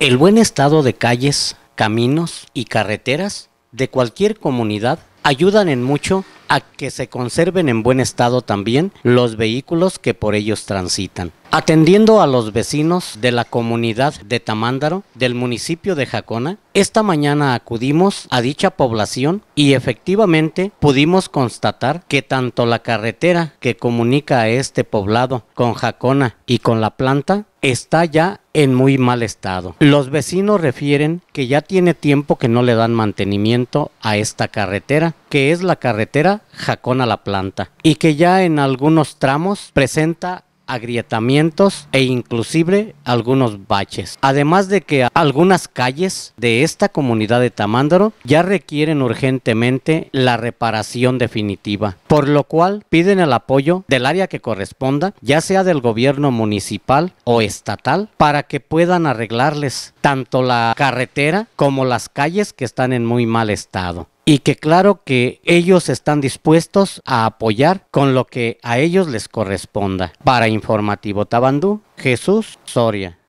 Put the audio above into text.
El buen estado de calles, caminos y carreteras de cualquier comunidad ayudan en mucho a que se conserven en buen estado también los vehículos que por ellos transitan. Atendiendo a los vecinos de la comunidad de Tamándaro del municipio de Jacona, esta mañana acudimos a dicha población y efectivamente pudimos constatar que tanto la carretera que comunica a este poblado con Jacona y con la planta está ya en muy mal estado. Los vecinos refieren que ya tiene tiempo que no le dan mantenimiento a esta carretera, que es la carretera Jacona La Planta, y que ya en algunos tramos presenta agrietamientos e inclusive algunos baches. Además de que algunas calles de esta comunidad de Tamándaro ya requieren urgentemente la reparación definitiva, por lo cual piden el apoyo del área que corresponda, ya sea del gobierno municipal o estatal, para que puedan arreglarles tanto la carretera como las calles que están en muy mal estado y que claro que ellos están dispuestos a apoyar con lo que a ellos les corresponda. Para Informativo Tabandú, Jesús Soria.